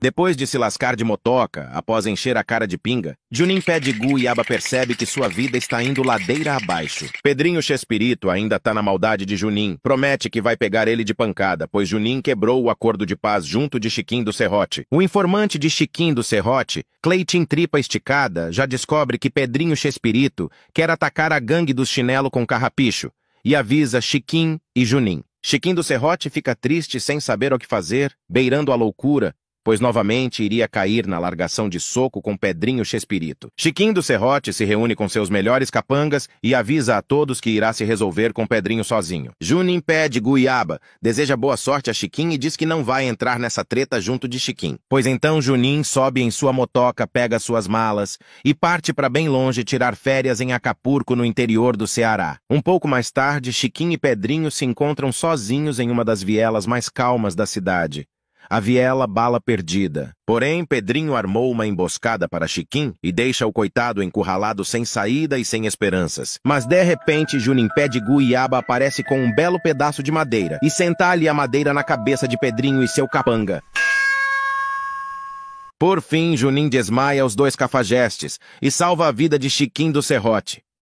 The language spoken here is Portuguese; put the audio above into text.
Depois de se lascar de motoca, após encher a cara de pinga, Junin pede Gu e Aba percebe que sua vida está indo ladeira abaixo. Pedrinho Chespirito ainda tá na maldade de Junin, promete que vai pegar ele de pancada, pois Junin quebrou o acordo de paz junto de Chiquim do Serrote. O informante de Chiquim do Serrote, Cleitin Tripa Esticada, já descobre que Pedrinho Chespirito quer atacar a gangue dos chinelo com carrapicho e avisa Chiquim e Junin. Chiquinho do Serrote fica triste sem saber o que fazer, beirando a loucura, pois novamente iria cair na largação de soco com Pedrinho Chespirito. Chiquinho do Serrote se reúne com seus melhores capangas e avisa a todos que irá se resolver com Pedrinho sozinho. Junin pede Guiaba, deseja boa sorte a Chiquinho e diz que não vai entrar nessa treta junto de Chiquinho. Pois então Junin sobe em sua motoca, pega suas malas e parte para bem longe tirar férias em Acapurco no interior do Ceará. Um pouco mais tarde, Chiquinho e Pedrinho se encontram sozinhos em uma das vielas mais calmas da cidade. Havia ela bala perdida. Porém, Pedrinho armou uma emboscada para Chiquim e deixa o coitado encurralado sem saída e sem esperanças. Mas de repente, Junimpé de Guiaba aparece com um belo pedaço de madeira e senta-lhe a madeira na cabeça de Pedrinho e seu capanga. Por fim, Junim desmaia os dois cafajestes e salva a vida de Chiquim do Serrote.